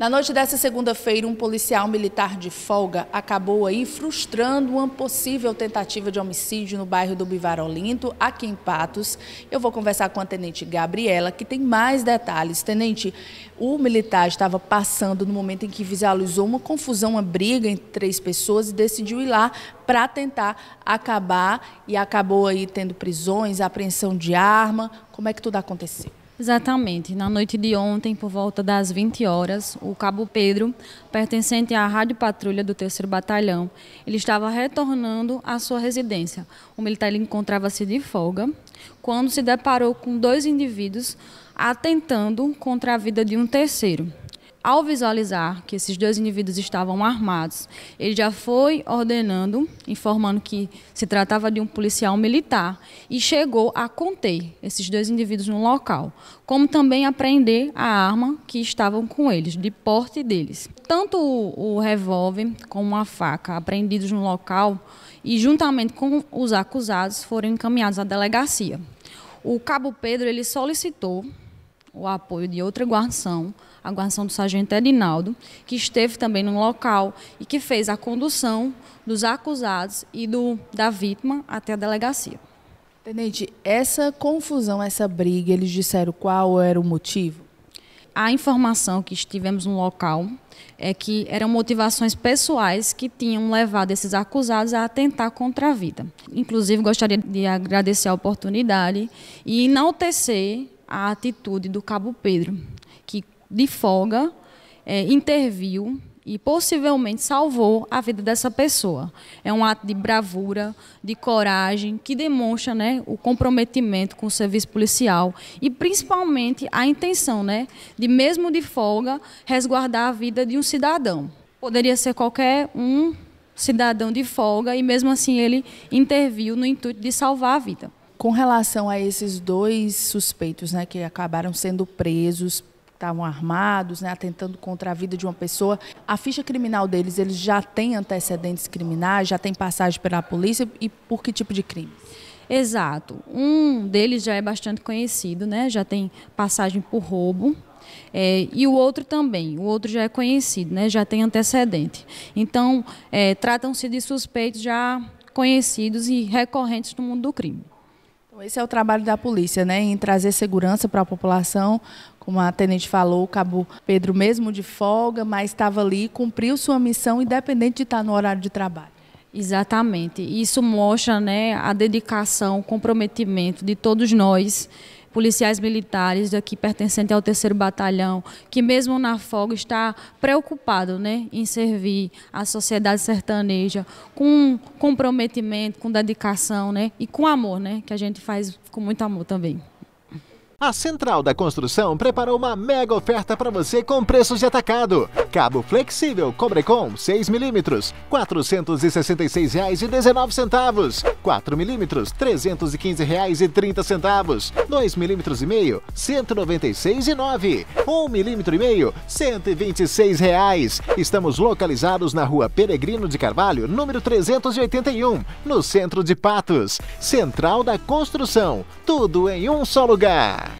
Na noite dessa segunda-feira, um policial militar de folga acabou aí frustrando uma possível tentativa de homicídio no bairro do Bivarolinto, aqui em Patos. Eu vou conversar com a tenente Gabriela, que tem mais detalhes. Tenente, o militar estava passando no momento em que visualizou uma confusão, uma briga entre três pessoas e decidiu ir lá para tentar acabar e acabou aí tendo prisões, apreensão de arma. Como é que tudo aconteceu? Exatamente. Na noite de ontem, por volta das 20 horas, o Cabo Pedro, pertencente à Rádio Patrulha do 3 Batalhão, ele estava retornando à sua residência. O militar tá, encontrava-se de folga quando se deparou com dois indivíduos atentando contra a vida de um terceiro ao visualizar que esses dois indivíduos estavam armados, ele já foi ordenando, informando que se tratava de um policial militar e chegou a conter esses dois indivíduos no local, como também apreender a arma que estavam com eles, de porte deles. Tanto o, o revólver como a faca apreendidos no local e juntamente com os acusados foram encaminhados à delegacia. O cabo Pedro ele solicitou o apoio de outra guarnição, a guarnição do sargento Edinaldo, que esteve também no local e que fez a condução dos acusados e do, da vítima até a delegacia. Tenente, essa confusão, essa briga, eles disseram qual era o motivo? A informação que estivemos no local é que eram motivações pessoais que tinham levado esses acusados a atentar contra a vida. Inclusive, gostaria de agradecer a oportunidade e enaltecer a atitude do cabo Pedro, que de folga é, interviu e possivelmente salvou a vida dessa pessoa. É um ato de bravura, de coragem, que demonstra né, o comprometimento com o serviço policial e principalmente a intenção né, de, mesmo de folga, resguardar a vida de um cidadão. Poderia ser qualquer um cidadão de folga e, mesmo assim, ele interviu no intuito de salvar a vida. Com relação a esses dois suspeitos, né, que acabaram sendo presos estavam armados, né, atentando contra a vida de uma pessoa. A ficha criminal deles, eles já têm antecedentes criminais, já têm passagem pela polícia e por que tipo de crime? Exato. Um deles já é bastante conhecido, né? Já tem passagem por roubo. É, e o outro também, o outro já é conhecido, né? já tem antecedente. Então, é, tratam-se de suspeitos já conhecidos e recorrentes no mundo do crime. Esse é o trabalho da polícia, né? Em trazer segurança para a população. Como a tenente falou, o cabo Pedro, mesmo de folga, mas estava ali, cumpriu sua missão, independente de estar no horário de trabalho. Exatamente. Isso mostra né, a dedicação, o comprometimento de todos nós policiais militares daqui pertencente ao terceiro batalhão, que mesmo na folga está preocupado né, em servir a sociedade sertaneja com comprometimento, com dedicação né, e com amor, né, que a gente faz com muito amor também. A Central da Construção preparou uma mega oferta para você com preços de atacado. Cabo flexível Cobrecon 6mm, R$ 466,19. 4mm, R$ 315,30. 2mm e 196,09. 1mm e meio, 126 reais. Estamos localizados na Rua Peregrino de Carvalho, número 381, no centro de Patos. Central da Construção, tudo em um só lugar.